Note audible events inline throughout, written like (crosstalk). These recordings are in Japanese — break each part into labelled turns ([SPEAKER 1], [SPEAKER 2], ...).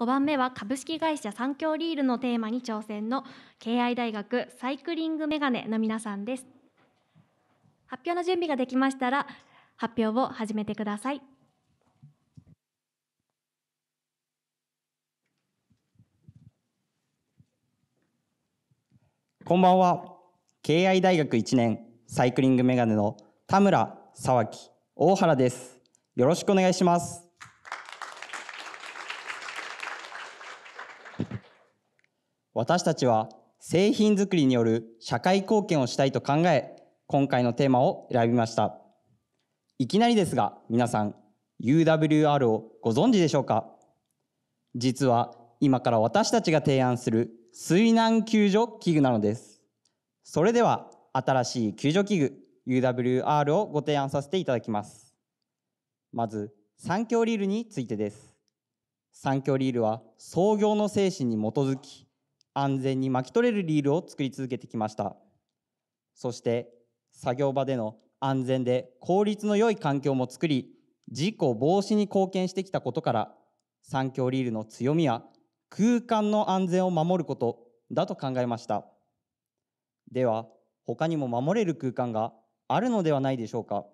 [SPEAKER 1] 5番目は株式会社三協リールのテーマに挑戦の敬愛大学サイクリングメガネの皆さんです発表の準備ができましたら発表を始めてください
[SPEAKER 2] こんばんは敬愛大学1年サイクリングメガネの田村沢木大原ですよろしくお願いします私たちは製品づくりによる社会貢献をしたいと考え、今回のテーマを選びました。いきなりですが、皆さん、UWR をご存知でしょうか実は今から私たちが提案する水難救助器具なのです。それでは新しい救助器具 UWR をご提案させていただきます。まず、三強リールについてです。三強リールは創業の精神に基づき、安全に巻き取れるリールを作り続けてきましたそして作業場での安全で効率の良い環境も作り事故防止に貢献してきたことから三協リールの強みは空間の安全を守ることだと考えましたでは他にも守れる空間があるのではないでしょうか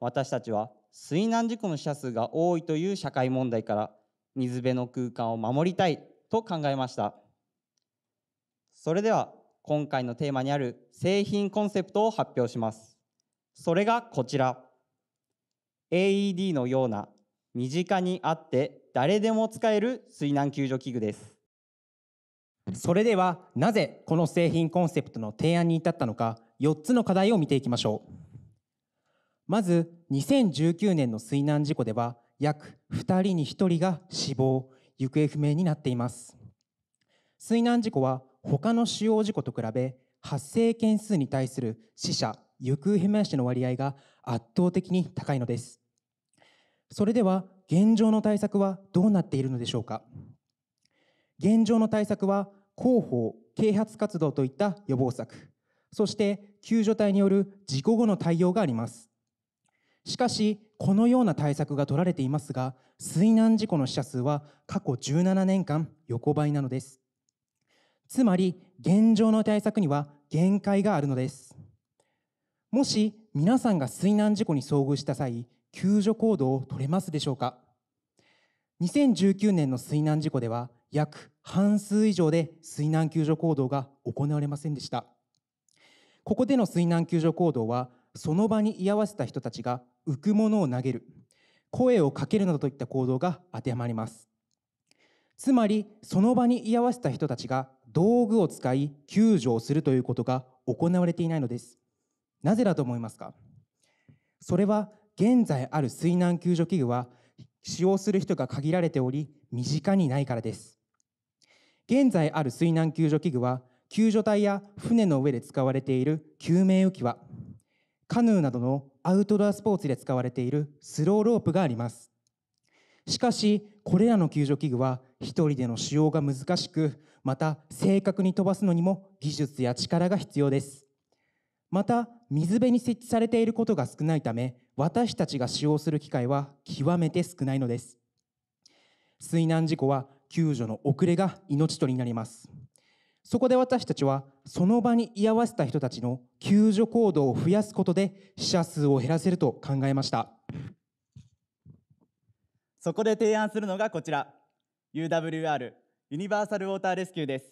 [SPEAKER 2] 私たちは水難事故の死者数が多いという社会問題から水辺の空間を守りたいと考えました。それでは今回のテーマにある製品コンセプトを発表します。それがこちら。AED のような身近にあって誰でも使える水難救助器具です。それではなぜこの製品コ
[SPEAKER 3] ンセプトの提案に至ったのか4つの課題を見ていきましょう。まず2019年の水難事故では約2人に1人が死亡、行方不明になっています。水難事故は他の主要事故と比べ発生件数に対する死者行方不明者の割合が圧倒的に高いのですそれでは現状の対策はどうなっているのでしょうか現状の対策は広報啓発活動といった予防策そして救助隊による事故後の対応がありますしかしこのような対策が取られていますが水難事故の死者数は過去17年間横ばいなのですつまり現状の対策には限界があるのですもし皆さんが水難事故に遭遇した際救助行動を取れますでしょうか2019年の水難事故では約半数以上で水難救助行動が行われませんでしたここでの水難救助行動はその場に居合わせた人たちが浮くものを投げる声をかけるなどといった行動が当てはまりますつまりその場に居合わせた人たちが道具を使い救助をするということが行われていないのですなぜだと思いますかそれは現在ある水難救助器具は使用する人が限られており身近にないからです現在ある水難救助器具は救助隊や船の上で使われている救命浮き輪カヌーなどのアウトドアスポーツで使われているスローロープがありますしかしこれらの救助器具は1人での使用が難しくまた正確に飛ばすのにも技術や力が必要ですまた水辺に設置されていることが少ないため私たちが使用する機会は極めて少ないのです水難事故は救助の遅れが命取りになりますそこで私たちはその場に居合わせた人たちの救助行動を増やすことで死者数を減らせると考え
[SPEAKER 4] ましたそこで提案するのがこちら UWR ユニバーサルウォーターレスキューです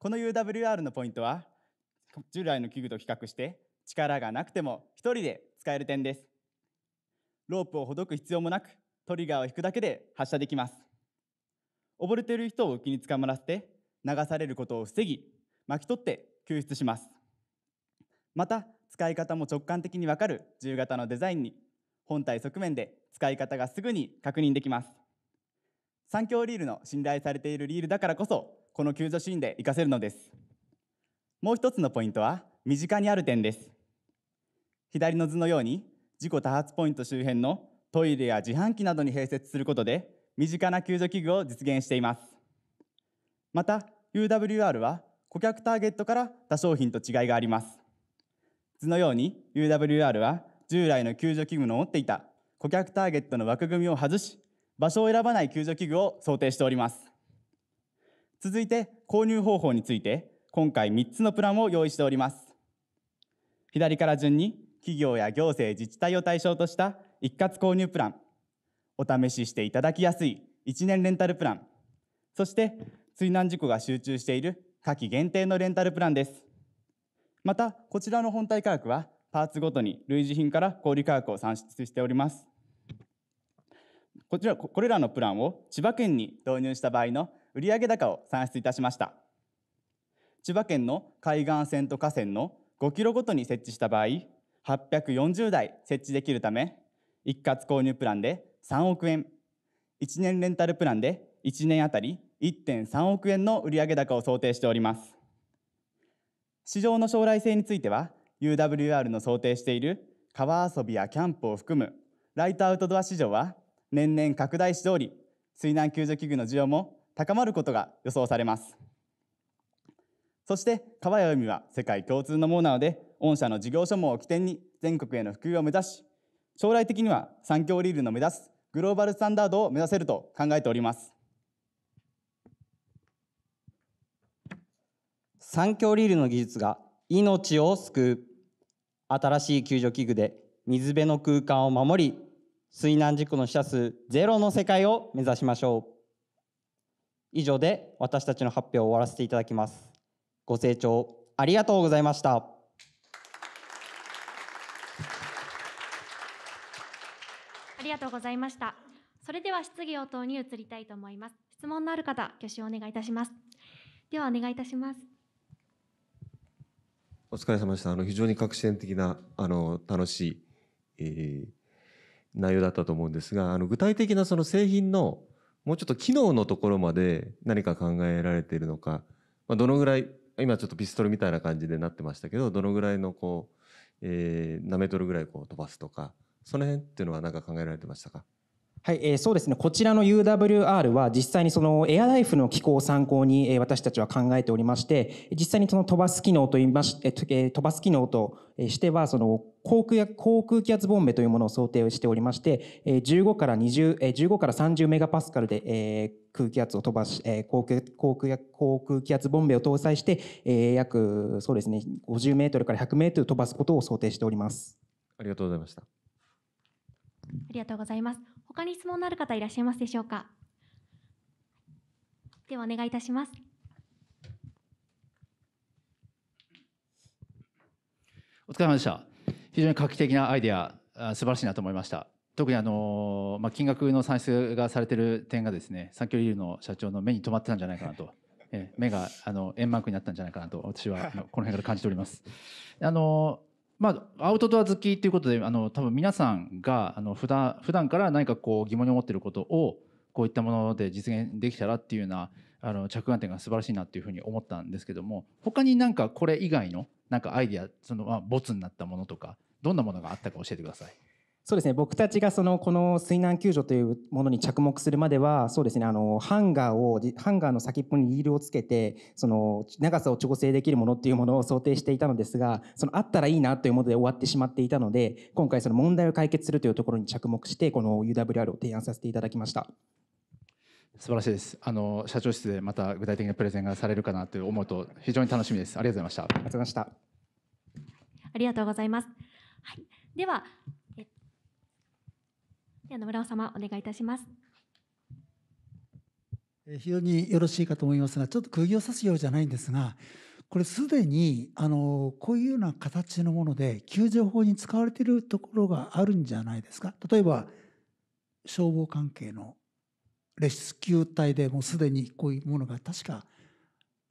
[SPEAKER 4] この UWR のポイントは従来の器具と比較して力がなくても1人で使える点ですロープをほどく必要もなくトリガーを引くだけで発射できます溺れている人を浮きにつかまらせて流されることを防ぎ巻き取って救出しますまた使い方も直感的にわかる自由形のデザインに本体側面で使い方がすぐに確認できます三業リールの信頼されているリールだからこそこの救助シーンで活かせるのですもう一つのポイントは身近にある点です左の図のように事故多発ポイント周辺のトイレや自販機などに併設することで身近な救助器具を実現していますまた UWR は顧客ターゲットから他商品と違いがあります図のように UWR は従来の救助器具の持っていた顧客ターゲットの枠組みを外し場所を選ばない救助器具を想定しております続いて購入方法について今回3つのプランを用意しております左から順に企業や行政自治体を対象とした一括購入プランお試ししていただきやすい1年レンタルプランそして水難事故が集中している夏季限定のレンタルプランですまたこちらの本体価格はパーツごとに類似品から小売価格を算出しておりますこちらこれらのプランを千葉県に導入した場合の売上高を算出いたしました千葉県の海岸線と河川の5キロごとに設置した場合840台設置できるため一括購入プランで3億円1年レンタルプランで1年あたり1.3億円の売上高を想定しております市場の将来性については UWR の想定している川遊びやキャンプを含むライトアウトドア市場は年々拡大しており水難救助器具の需要も高まることが予想されますそして川や海は世界共通のものなので御社の事業所も起点に全国への普及を目指し将来的には産業リールの目指すグローバルスタンダードを目指せると考えております
[SPEAKER 2] 産業リールの技術が命を救う新しい救助器具で水辺の空間を守り水難事故の死者数ゼロの世界を目指しましょう以上で私たちの発表を終わらせていただきますご清聴ありがとうございましたあ
[SPEAKER 1] りがとうございましたそれでは質疑応答に移りたいと思います質問のある方挙手をお願いいたしますではお願いいたします
[SPEAKER 4] お疲れ様でしたあの非常に革新的なあの楽しい、えー内容だったと思うんですが、あの具体的なその製品のもうちょっと機能のところまで何か考えられているのか、まあ、どのぐらい、今ちょっとピストルみたいな感じでなってましたけど、どのぐらいのこう、えー、何メートルぐらいこう飛ばすとか、その辺っていうのは何か考えられてましたか
[SPEAKER 3] はい、えー、そうですね。こちらの UWR は実際にそのエアライフの機構を参考に、え私たちは考えておりまして、実際にその飛ばす機能といいまし、えー、飛ばす機能としては、その航空や航空気圧ボンベというものを想定しておりまして、えー、15から20、えー、15から30メガパスカルで、え空気圧を飛ばし、え航空航空や航空気圧ボンベを搭載して、え約そうですね、50メートルから100メートル飛ばすことを想定しております。
[SPEAKER 4] ありがとうございました。あ
[SPEAKER 1] りがとうございます。他に質問のある方いらっしゃいますでしょうか。ではお願いいたします。
[SPEAKER 4] お疲れ様でした。非常に画期的なアイデア、素晴ら
[SPEAKER 3] しいなと思いました。特にあの、まあ、金額の算出がされてる点がですね、産業リールの社長の目に留まってたんじゃないかなと。え目があの円幕になったんじゃないかなと私はあのこの辺から感じております。あのまあ、アウトドア好きということであの多分皆さんがあの普段普段から何かこう疑問に思ってることをこういったもので実現できたらっていうようなあの着眼点が素晴らしいなっていうふうに思ったんですけども他になんかこれ以外のなんかアイディアそのまあボツになったものとかどんなものがあったか教えてください。そうですね僕たちがそのこの水難救助というものに着目するまではそうですねあのハンガーをハンガーの先っぽにリールをつけてその長さを調整できるものっていうものを (laughs) 想定していたのですがそのあったらいいなというもので終わってしまっていたので今回その問題を解決するというところに着目してこの UWR を提案させていただきました。素晴らしいです。あの社長室でまた具体的なプレゼンがされるかなという思うと非常に楽しみです。ありがとうございました。ありがとうございました。あ
[SPEAKER 1] りがとうございます。はい、では野村様お願いいたします。
[SPEAKER 3] 非常によろしいかと思いますが、ちょっと釘を刺すようじゃないんですが、これすでにあのこういうような形のもので救助法に使われているところがあるんじゃないですか。例えば消防関係のレスキュー隊でもうすでにこういうものが確か、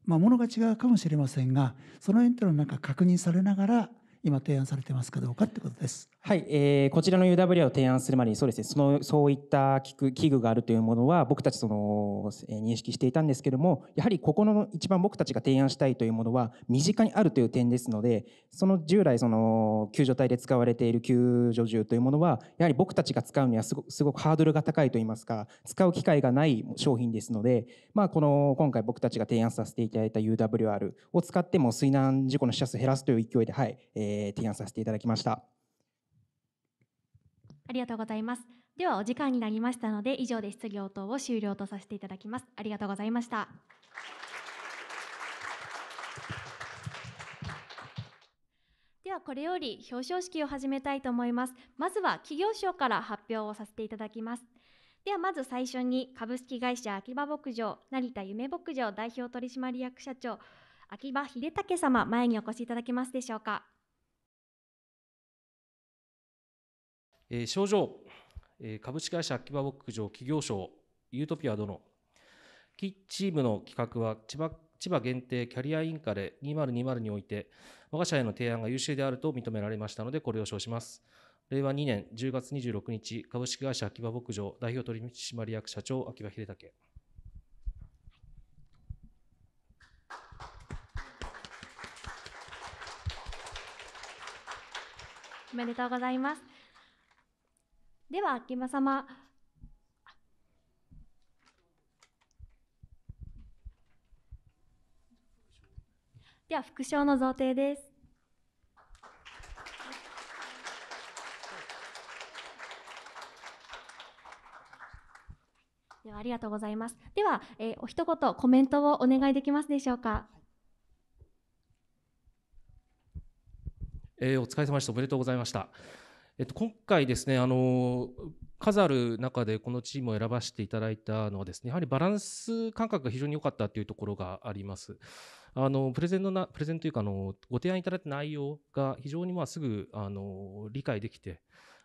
[SPEAKER 3] まあ、ものが違うかもしれませんがその辺というのはなんか確認されながら今提案されてますかどうかってことです。はい、えー、こちらの UWA を提案するまでにそうですね、そのそういった器具があるというものは僕たちその、えー、認識していたんですけども、やはりここの一番僕たちが提案したいというものは身近にあるという点ですので、その従来その救助隊で使われている救助銃というものはやはり僕たちが使うにはすごすごくハードルが高いといいますか、使う機会がない商品ですので、まあこの今回僕たちが提案させていただいた UWR を使っても水難事故の死者数減らすという勢いではい。えーえー、提案させていただきました。
[SPEAKER 1] ありがとうございます。ではお時間になりましたので、以上で質疑応答を終了とさせていただきます。ありがとうございました。ではこれより表彰式を始めたいと思います。まずは企業賞から発表をさせていただきます。ではまず最初に株式会社秋葉牧場成田夢牧場代表取締役社長秋葉秀武様前にお越しいただけますでしょうか。
[SPEAKER 3] えー、症状、えー、株式会社秋葉牧場企業賞ユートピア殿チームの企画は千葉千葉限定キャリアインカレ2020において我が社への提案が優秀であると認められましたのでこれを称します令和2年10月26日株式会社秋葉牧場代表取締役社長秋葉秀武
[SPEAKER 1] おめでとうございますでは秋間様では副賞の贈呈です。ではありがとうございます。では、えー、お一言コメントをお願いできますでしょうか。
[SPEAKER 3] えー、お疲れ様でした。おめでとうございました。えっと、今回ですね、あの数ある中でこのチームを選ばせていただいたのはですね、やはりバランス感覚が非常に良かったというところがあります。あのプレゼンのなプレゼンというかあのご提案いただいた内容が非常にまあすぐあの理解できて。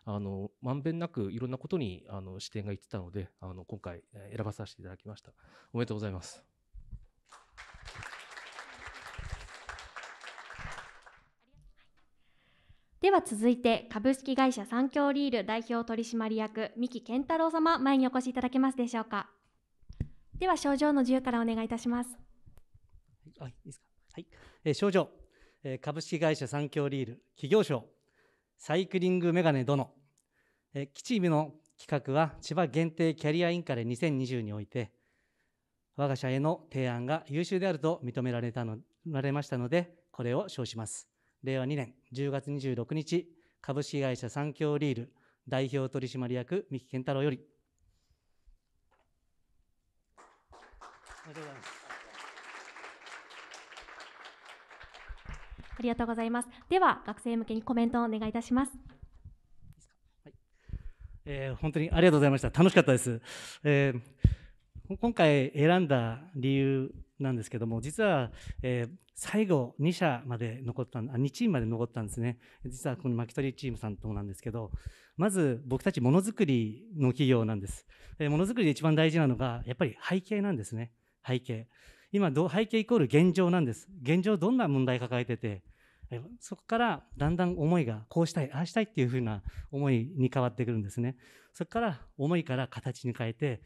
[SPEAKER 3] あのまんべんなくいろんなことにあの視点がいってたのであの今回選ばさせていただきました
[SPEAKER 5] おめでとうございます
[SPEAKER 1] では続いて株式会社三協リール代表取締役三木健太郎様前にお越しいただけますでしょうかでは症状の自由からお願いいたします
[SPEAKER 5] はいいですかはい、えー、症状、えー、株式会社三協リール企業賞サイクリングメガネ殿、えー、地の企画は千葉限定キャリアインカレ2020において我が社への提案が優秀であると認められたのられましたのでこれを称します令和2年10月26日、株式会社三業リール代表取締役三木健太郎より。
[SPEAKER 1] ありがとうございます。ありがとうございます。では、学生向けにコメントをお願いいたします。
[SPEAKER 5] はえー、本当にありがとうございました。楽しかったです。えー、今回選んだ理由なんですけども、実は、えー、最後2社まで残ったあ、2チームまで残ったんですね。実はこの巻き取りチームさんともなんですけど、まず僕たちものづくりの企業なんです。ものづくりで一番大事なのが、やっぱり背景なんですね。背景。今ど、背景イコール現状なんです。現状どんな問題抱えてて、そこからだんだん思いがこうしたい、ああしたいっていうふうな思いに変わってくるんですね。そこから思いから形に変えて、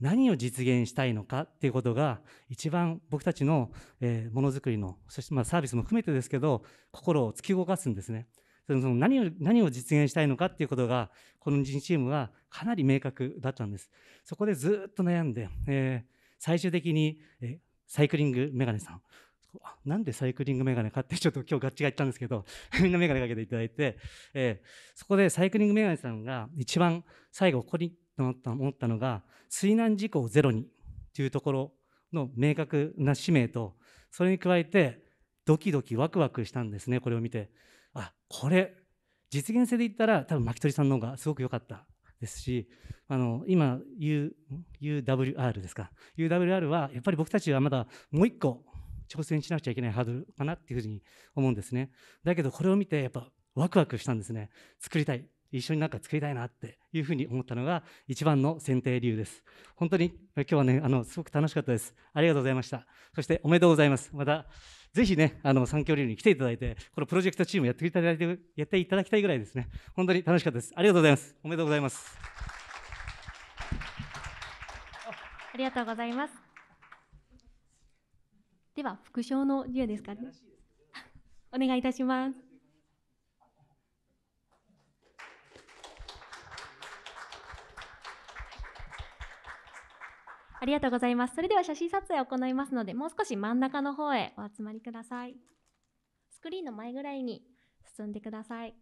[SPEAKER 5] 何を実現したいのかっていうことが一番僕たちの、えものづくりのそしてまあサービスも含めてですけど心を突き動かすんですねその何を何を実現したいのかっていうことがこの人チームはかなり明確だったんですそこでずっと悩んで、えー、最終的に、えー、サイクリングメガネさんなんでサイクリングメガネ買ってちょっと今日ガッチガチたんですけど (laughs) みんなメガネかけていただいて、えー、そこでサイクリングメガネさんが一番最後ここに思ったのが水難事故をゼロにというところの明確な使命とそれに加えてドキドキワクワクしたんですねこれを見てあこれ実現性で言ったら多分巻りさんの方がすごく良かったですしあの今 U UWR ですか UWR はやっぱり僕たちはまだもう一個挑戦しなくちゃいけないハードルかなっていうふうに思うんですねだけどこれを見てやっぱワクワクしたんですね作りたい一緒になんか作りたいなっていうふうに思ったのが一番の選定理由です。本当に今日はね、あの、すごく楽しかったです。ありがとうございました。そしておめでとうございます。また、ぜひね、あの、産教流に来ていただいて、このプロジェクトチームやっていただいて、やっていただきたいぐらいですね。本当に楽しかったです。ありがとうございます。おめでとうございます。
[SPEAKER 1] ありがとうございます。では、副賞の授与ですかね。(laughs) お願いいたします。ありがとうございます。それでは写真撮影を行いますので、もう少し真ん中の方へお集まりください。スクリーンの前ぐらいに進んでください。